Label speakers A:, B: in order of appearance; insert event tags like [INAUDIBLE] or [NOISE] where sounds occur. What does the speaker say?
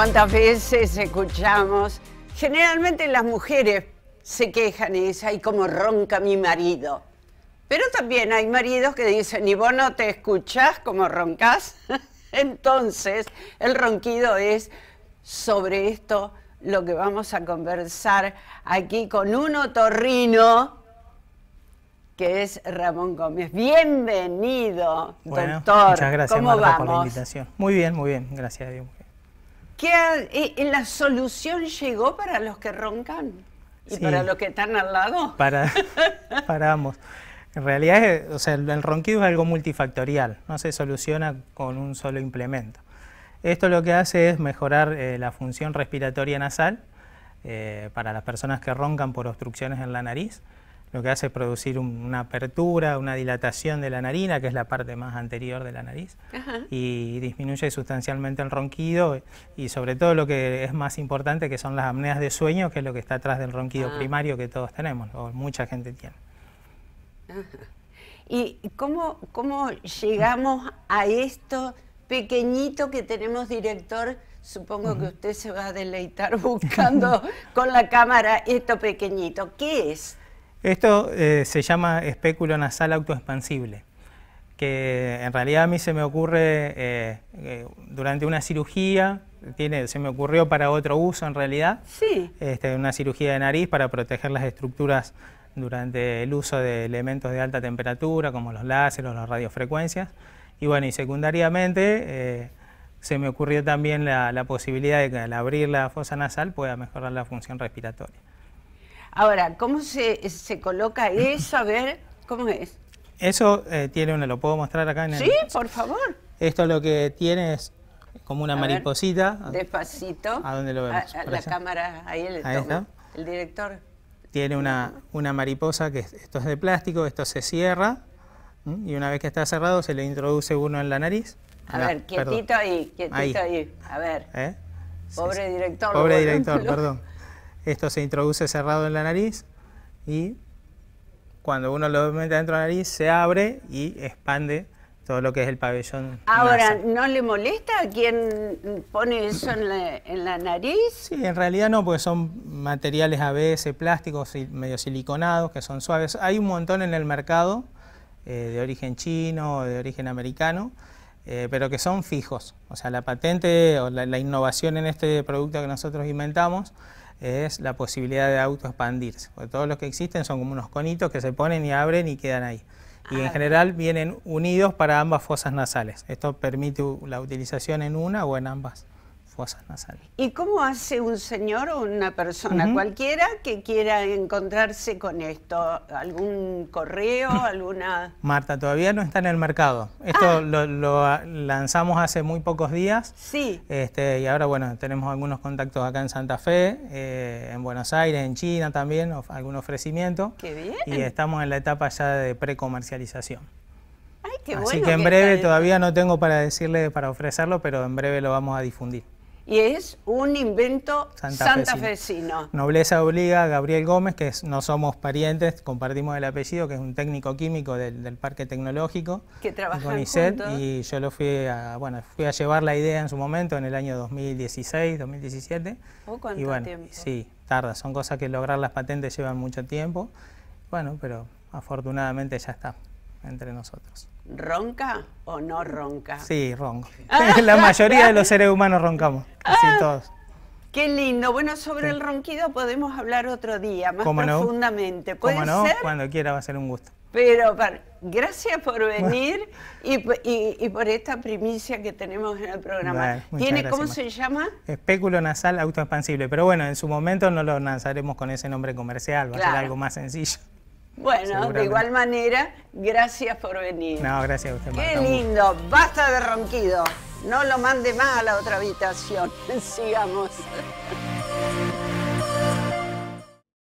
A: ¿Cuántas veces escuchamos? Generalmente las mujeres se quejan y dicen, ay, cómo ronca mi marido. Pero también hay maridos que dicen, y vos no te escuchás cómo roncas. [LAUGHS] Entonces, el ronquido es sobre esto lo que vamos a conversar aquí con uno torrino que es Ramón Gómez. Bienvenido, doctor. Muchas gracias, por la
B: invitación. Muy bien, muy bien, gracias a Dios
A: que eh, eh, la solución llegó para los que roncan y para los que están al lado.
B: Para, [LAUGHS] ambos. En realidad, o sea, el ronquido es algo multifactorial, no se soluciona con un solo implemento. Esto lo que hace es mejorar eh, la función respiratoria nasal para las personas que roncan por obstrucciones en la nariz lo que hace es producir una apertura, una dilatación de la narina, que es la parte más anterior de la nariz, y disminuye sustancialmente el ronquido y sobre todo lo que es más importante, que son las apneas de sueño, que es lo que está atrás del ronquido ah. primario que todos tenemos, o mucha gente tiene.
A: ¿Y cómo, cómo llegamos a esto pequeñito que tenemos, director? Supongo que usted se va a deleitar [LAUGHS] buscando con la cámara esto pequeñito. ¿Qué es?
B: Esto eh, se llama espéculo nasal autoexpansible, que en realidad a mí se me ocurre eh, eh, durante una cirugía, se me ocurrió para otro uso en realidad, sí. Este, una cirugía de nariz para proteger las estructuras durante el uso de elementos de alta temperatura, como los láseres, las radiofrecuencias, y bueno, y secundariamente se me ocurrió también la posibilidad de que al abrir la fosa nasal pueda mejorar la función respiratoria.
A: Ahora, ¿cómo se, coloca eso? A ver, ¿cómo es?
B: Eso eh, tiene una, lo puedo mostrar acá en el... Sí, por favor. Esto lo que tiene es como una mariposita.
A: despacito. ¿A dónde lo vemos? A, la cámara, ahí, el, el director.
B: Tiene una, una mariposa que esto es de plástico, esto se cierra y una vez que está cerrado se le introduce uno en la nariz. A ver, ah, quietito
A: ahí, quietito ahí. A ver. ¿Eh? Pobre director. Pobre director, perdón.
B: Esto se introduce cerrado en la nariz y cuando uno lo mete dentro de la nariz se abre y expande todo lo que es el pabellón. Ahora,
A: ¿no le molesta a quien pone eso en la, nariz? Sí,
B: en realidad no, porque son materiales ABS, plásticos medio siliconados, que son suaves. Hay un montón en el mercado eh, de origen chino de origen americano, eh, pero que son fijos. O sea, la patente o la innovación en este producto que nosotros inventamos es la posibilidad de autoexpandirse. Porque todos los que existen son como unos conitos que se ponen y abren y quedan ahí. Y en ah. general vienen unidos para ambas fosas nasales. Esto permite la utilización en una o en ambas fosas
A: ¿Y cómo hace un señor o una persona cualquiera que quiera encontrarse con esto? ¿Algún correo, [LAUGHS] alguna...?
B: Marta, todavía no está en el mercado. Esto ah. lo, lanzamos hace muy pocos días. Sí. Este, y ahora, bueno, tenemos algunos contactos acá en Santa Fe, eh, en Buenos Aires, en China también, algún ofrecimiento. ¡Qué bien! Y estamos en la etapa ya de precomercialización. Ay, qué Así que en breve, todavía no tengo para decirle, para ofrecerlo, pero en breve lo vamos a difundir
A: y es un invento santafesino.
B: Nobleza obliga a Gabriel Gómez, que no somos parientes, compartimos el apellido, que es un técnico químico del, Parque Tecnológico.
A: Que trabaja con Iset,
B: y yo lo fui a, bueno, fui a llevar la idea en su momento, en el año 2016, 2017.
A: Oh, ¿Cuánto tiempo?
B: Sí, tarda, son cosas que lograr las patentes llevan mucho tiempo. Bueno, pero afortunadamente ya está entre nosotros.
A: ¿Ronca o no ronca? Sí, ronco. Ah, [LAUGHS] la mayoría de los seres
B: humanos roncamos, Así ah, todos.
A: Qué lindo. Bueno, sobre el ronquido podemos hablar otro día, más profundamente. ¿Cómo no?
B: Cuando quiera va a ser un gusto.
A: Pero gracias por venir y, por esta primicia que tenemos en el programa. ¿Tiene cómo se llama?
B: Espéculo nasal autoexpansible. Pero bueno, en su momento no lo lanzaremos con ese nombre comercial, va a ser algo más sencillo.
A: Bueno, de igual manera, gracias por venir.
B: No, gracias a usted. Qué
A: lindo, basta de ronquido. No lo mande más a la otra habitación. [LAUGHS] Sigamos.